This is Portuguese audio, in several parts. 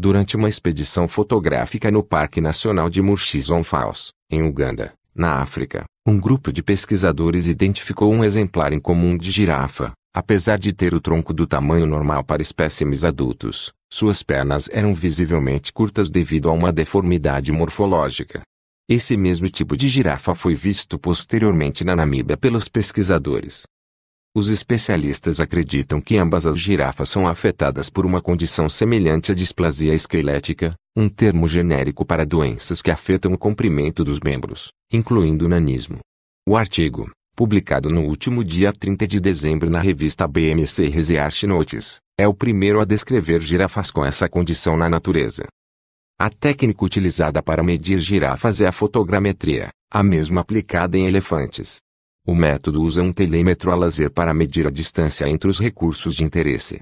durante uma expedição fotográfica no Parque Nacional de Murchison Falls, em Uganda, na África. Um grupo de pesquisadores identificou um exemplar em comum de girafa. Apesar de ter o tronco do tamanho normal para espécimes adultos, suas pernas eram visivelmente curtas devido a uma deformidade morfológica. Esse mesmo tipo de girafa foi visto posteriormente na Namíbia pelos pesquisadores, os especialistas acreditam que ambas as girafas são afetadas por uma condição semelhante à displasia esquelética, um termo genérico para doenças que afetam o comprimento dos membros, incluindo o nanismo. O artigo, publicado no último dia 30 de dezembro na revista BMC Research Notes, é o primeiro a descrever girafas com essa condição na natureza. A técnica utilizada para medir girafas é a fotogrametria, a mesma aplicada em elefantes. O método usa um telêmetro a laser para medir a distância entre os recursos de interesse.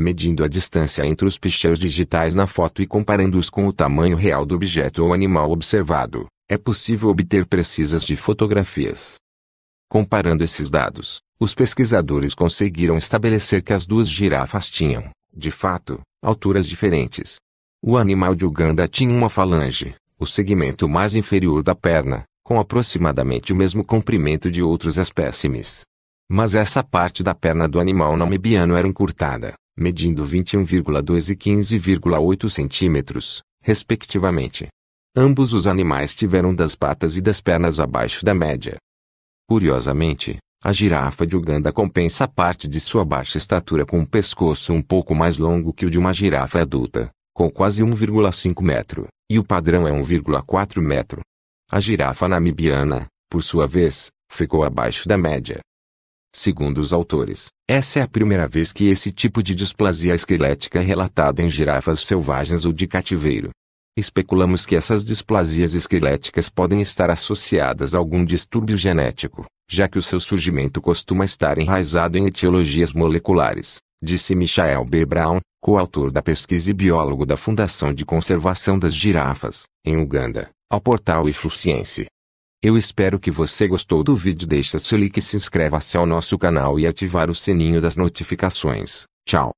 Medindo a distância entre os pixels digitais na foto e comparando-os com o tamanho real do objeto ou animal observado, é possível obter precisas de fotografias. Comparando esses dados, os pesquisadores conseguiram estabelecer que as duas girafas tinham, de fato, alturas diferentes. O animal de Uganda tinha uma falange, o segmento mais inferior da perna, com aproximadamente o mesmo comprimento de outros espécimes. Mas essa parte da perna do animal namibiano era encurtada, medindo 21,2 e 15,8 centímetros, respectivamente. Ambos os animais tiveram das patas e das pernas abaixo da média. Curiosamente, a girafa de Uganda compensa parte de sua baixa estatura com um pescoço um pouco mais longo que o de uma girafa adulta, com quase 1,5 metro, e o padrão é 1,4 metro. A girafa namibiana, por sua vez, ficou abaixo da média. Segundo os autores, essa é a primeira vez que esse tipo de displasia esquelética é relatada em girafas selvagens ou de cativeiro. Especulamos que essas displasias esqueléticas podem estar associadas a algum distúrbio genético, já que o seu surgimento costuma estar enraizado em etiologias moleculares, disse Michael B. Brown, coautor da pesquisa e biólogo da Fundação de Conservação das Girafas, em Uganda ao portal Ifluciense. Eu espero que você gostou do vídeo deixa seu like e se inscreva-se ao nosso canal e ativar o sininho das notificações. Tchau.